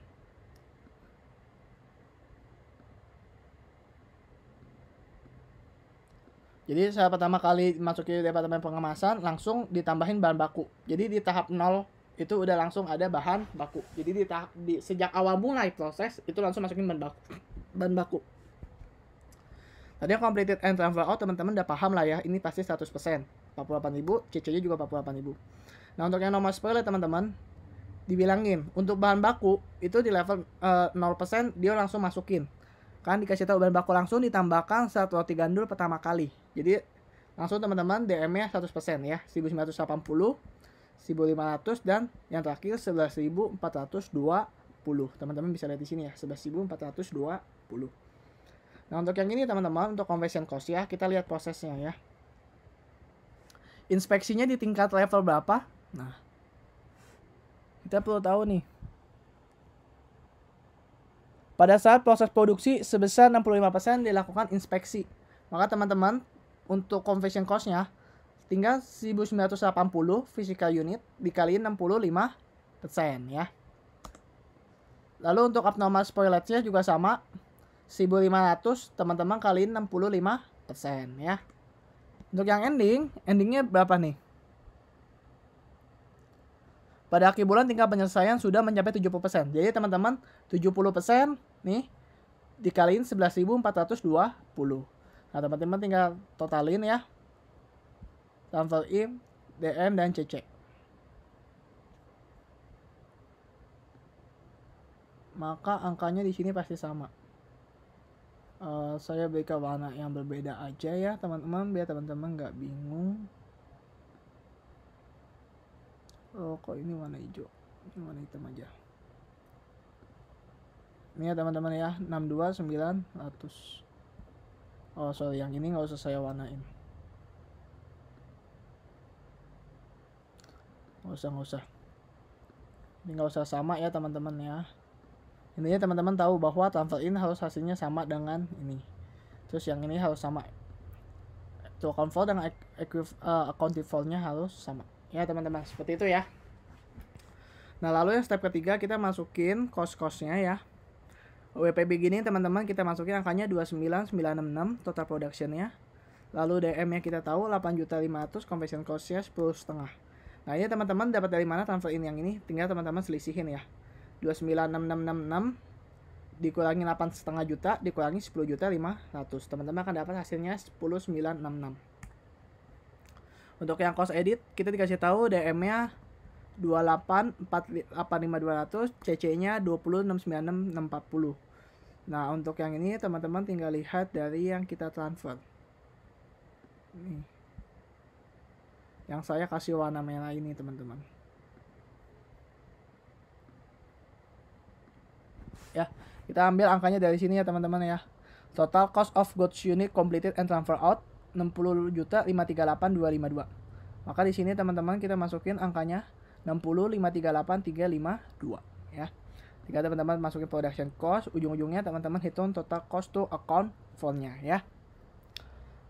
Jadi saya pertama kali masuk ke departemen pengemasan langsung ditambahin bahan baku. Jadi di tahap nol itu udah langsung ada bahan baku. Jadi di tahap di sejak awal mulai proses itu langsung masukin bahan baku. Bahan baku. Tadi yang completed and transfer out teman-teman udah paham lah ya. Ini pasti 100%. 48.000, CC-nya juga 48.000. Nah, untuk yang nomor spoiler teman-teman, dibilangin untuk bahan baku itu di level uh, eh, 0% dia langsung masukin kan dikasih tahu bahan baku langsung ditambahkan saat roti gandul pertama kali jadi langsung teman-teman DM-nya 100% ya 1980 1500 ya. dan yang terakhir 11420 teman-teman bisa lihat di sini ya 11420 nah untuk yang ini teman-teman untuk conversion cost ya kita lihat prosesnya ya inspeksinya di tingkat level berapa nah kita perlu tahu nih pada saat proses produksi sebesar 65% dilakukan inspeksi. Maka teman-teman untuk conversion cost-nya tinggal 1980 physical unit dikaliin 65% ya. Lalu untuk abnormal spoilage-nya juga sama. 1500 teman-teman kali 65% ya. Untuk yang ending, endingnya berapa nih? Pada akhir bulan tingkat penyelesaian sudah mencapai 70%. Jadi teman-teman 70% nih dikaliin 11.420 nah teman-teman tinggal totalin ya transfer in DM dan CC maka angkanya di sini pasti sama uh, saya berikan warna yang berbeda aja ya teman-teman biar teman-teman nggak bingung oh kok ini warna hijau ini warna hitam aja ini ya teman-teman ya 62900 oh sorry yang ini nggak usah saya warnain nggak usah nggak usah ini nggak usah sama ya teman-teman ya intinya teman-teman tahu bahwa transfer in harus hasilnya sama dengan ini terus yang ini harus sama to eh, account for dan uh, account nya harus sama ya teman-teman seperti itu ya nah lalu yang step ketiga kita masukin cost-costnya ya WP beginning teman-teman kita masukin angkanya 29966 total productionnya lalu DM nya kita tahu 8.500 conversion cost nya 10 setengah nah ini teman-teman dapat dari mana transfer in yang ini tinggal teman-teman selisihin ya 29666 dikurangi 8 setengah juta dikurangi 10 juta 500 teman-teman akan dapat hasilnya 10966 untuk yang cost edit kita dikasih tahu DM nya 28 CC nya 2069640 Nah, untuk yang ini teman-teman tinggal lihat dari yang kita transfer. Nih. Yang saya kasih warna merah ini, teman-teman. Ya, kita ambil angkanya dari sini ya, teman-teman ya. Total cost of goods unit completed and transfer out 60 juta Maka di sini teman-teman kita masukin angkanya 60.538.352, ya. Tinggal teman-teman masukin production cost, ujung-ujungnya teman-teman hitung total cost to account fontnya ya.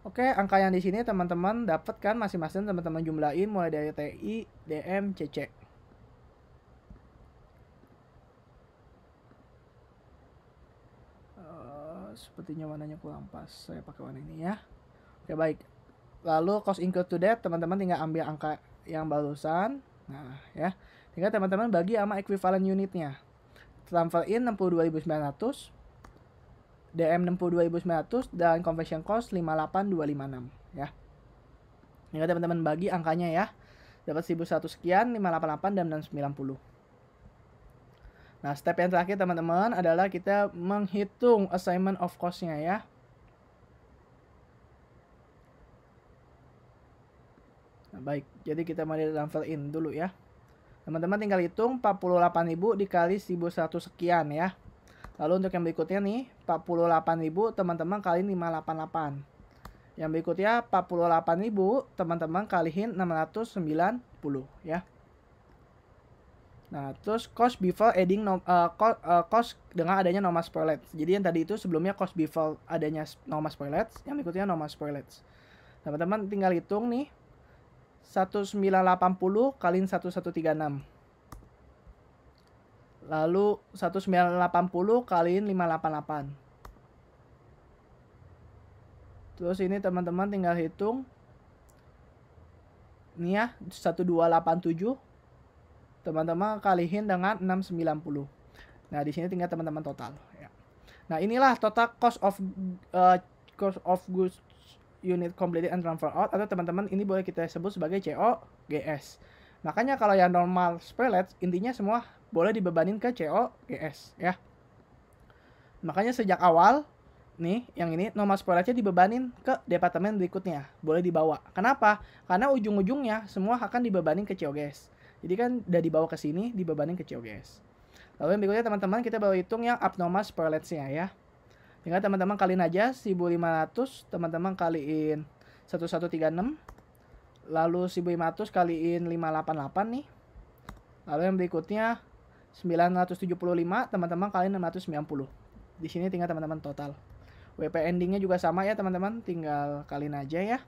Oke, angka yang di sini teman-teman dapatkan masing-masing teman-teman jumlahin mulai dari TI, DM, CC. Eh, sepertinya warnanya kurang pas. Saya pakai warna ini ya. Oke, baik. Lalu cost incurred to debt, teman-teman tinggal ambil angka yang barusan. Nah, ya. Tinggal teman-teman bagi sama equivalent unitnya transfer in 62.900 DM 62.900 dan conversion cost 58.256 ya. Ini ya, teman-teman bagi angkanya ya. Dapat 1.100 sekian, 588 dan 690. Nah, step yang terakhir teman-teman adalah kita menghitung assignment of cost-nya ya. Nah, baik, jadi kita mari transfer in dulu ya. Teman-teman tinggal hitung 48.000 dikali 1.100 sekian ya. Lalu untuk yang berikutnya nih, 48.000 teman-teman kali 588. Yang berikutnya 48.000 teman-teman kaliin 690 ya. Nah, terus cost before adding no, uh, eh, cost, uh, eh, cost dengan adanya nomor spoilers. Jadi yang tadi itu sebelumnya cost before adanya nomor spoilers, yang berikutnya nomor spoilers. Teman-teman tinggal hitung nih 1980 kaliin 1136. Lalu 1980 kaliin 588. Terus ini teman-teman tinggal hitung. Ini ya 1287 teman-teman kalihin dengan 690. Nah, di sini tinggal teman-teman total ya. Nah, inilah total cost of uh, cost of goods unit completed and transfer out atau teman-teman ini boleh kita sebut sebagai COGS. Makanya kalau yang normal spellet intinya semua boleh dibebanin ke COGS ya. Makanya sejak awal nih yang ini nomor spelletnya dibebanin ke departemen berikutnya, boleh dibawa. Kenapa? Karena ujung-ujungnya semua akan dibebanin ke COGS. Jadi kan udah dibawa ke sini dibebanin ke COGS. Lalu yang berikutnya teman-teman kita baru hitung yang abnormal spoilage ya. Tinggal teman-teman kaliin aja 1500, teman-teman kaliin 1136. Lalu 1500 kaliin 588 nih. Lalu yang berikutnya 975, teman-teman kaliin 690. Di sini tinggal teman-teman total. WP endingnya juga sama ya teman-teman, tinggal kaliin aja ya.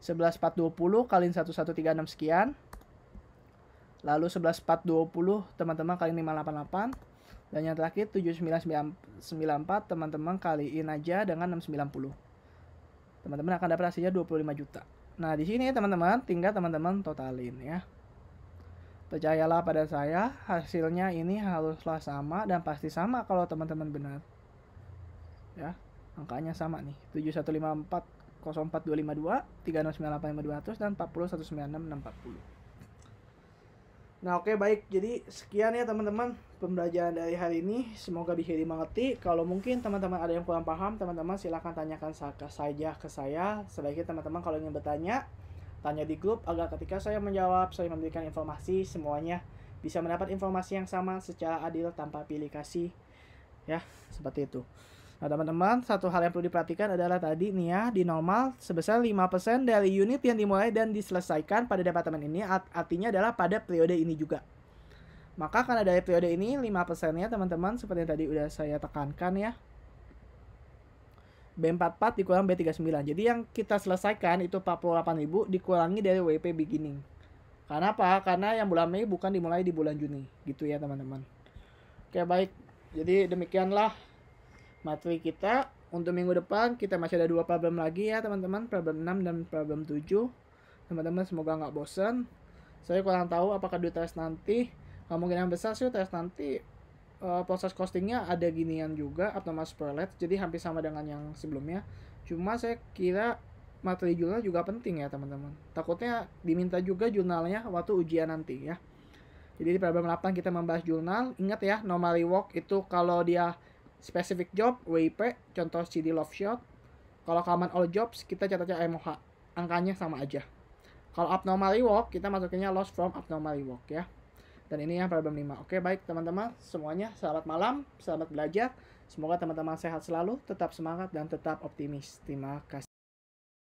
11420 kaliin 1136 sekian. Lalu 11420 teman-teman kaliin 588 dan yang terakhir 7994 teman-teman kaliin aja dengan 690. Teman-teman akan dapat hasilnya 25 juta. Nah, di sini teman-teman tinggal teman-teman totalin ya. Percayalah pada saya, hasilnya ini haruslah sama dan pasti sama kalau teman-teman benar. Ya, angkanya sama nih. 7154 04252 3698 dan 40196 Nah oke okay, baik, jadi sekian ya teman-teman pembelajaran dari hari ini. Semoga bisa dimengerti. Kalau mungkin teman-teman ada yang kurang paham, teman-teman silahkan tanyakan saja ke saya. Sebaiknya teman-teman kalau ingin bertanya, tanya di grup agar ketika saya menjawab, saya memberikan informasi semuanya bisa mendapat informasi yang sama secara adil tanpa pilih kasih. Ya, seperti itu. Nah teman-teman, satu hal yang perlu diperhatikan adalah tadi nih ya, di normal sebesar 5% dari unit yang dimulai dan diselesaikan pada departemen ini artinya adalah pada periode ini juga. Maka karena dari periode ini 5%-nya teman-teman seperti yang tadi udah saya tekankan ya. B44 dikurang B39. Jadi yang kita selesaikan itu 48.000 dikurangi dari WP beginning. Karena apa? Karena yang bulan Mei bukan dimulai di bulan Juni. Gitu ya teman-teman. Oke baik. Jadi demikianlah materi kita. Untuk minggu depan kita masih ada dua problem lagi ya teman-teman, problem 6 dan problem 7. Teman-teman semoga nggak bosen. Saya kurang tahu apakah di tes nanti kemungkinan besar sih tes nanti uh, proses costingnya ada ginian juga atau mas perlet jadi hampir sama dengan yang sebelumnya cuma saya kira materi jurnal juga penting ya teman-teman takutnya diminta juga jurnalnya waktu ujian nanti ya jadi di problem 8 kita membahas jurnal ingat ya normally work itu kalau dia specific job WIP, contoh CD love shot. Kalau common all jobs kita catatnya MOH, angkanya sama aja. Kalau abnormal walk, kita masukinnya loss from abnormal walk ya. Dan ini yang problem 5. Oke, baik teman-teman semuanya, selamat malam, selamat belajar. Semoga teman-teman sehat selalu, tetap semangat dan tetap optimis. Terima kasih.